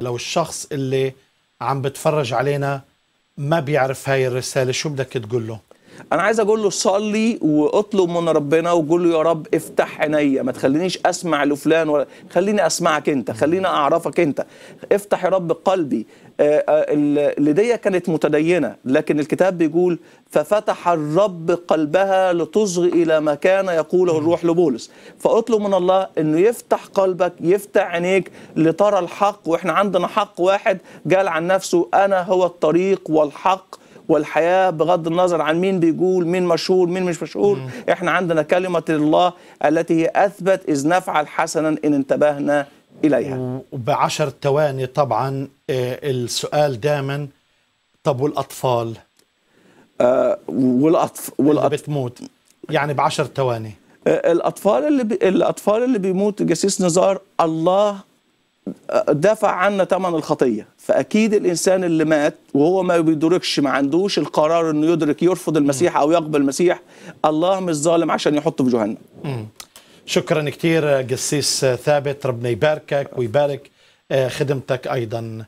لو الشخص اللي عم بتفرج علينا ما بيعرف هاي الرسالة شو بدك تقول له انا عايز اقول له صلي واطلب من ربنا وقول له يا رب افتح عينيا ما تخلينيش اسمع لفلان ولا خليني اسمعك انت خليني اعرفك انت افتح يا رب قلبي آه، آه، اللي كانت متدينه لكن الكتاب بيقول ففتح الرب قلبها لتصغي الى ما كان يقوله الروح لبولس فاطلب من الله انه يفتح قلبك يفتح عينيك لترى الحق واحنا عندنا حق واحد قال عن نفسه انا هو الطريق والحق والحياه بغض النظر عن مين بيقول مين مشهور مين مش مشهور احنا عندنا كلمه الله التي هي اثبت اذ نفعل حسنا ان انتبهنا اليها وبعشر ثواني طبعا آه، السؤال دائما طب والاطفال آه والاطفال والأطف... بتموت يعني بعشر ثواني آه، الاطفال اللي ب... الاطفال اللي بيموت جسيس نزار الله دفع عنا ثمن الخطيه فاكيد الانسان اللي مات وهو ما بيدركش ما عندوش القرار انه يدرك يرفض المسيح او يقبل المسيح الله مش ظالم عشان يحطه في جهنم شكرا كثير قسيس ثابت ربنا يباركك ويبارك آه، خدمتك ايضا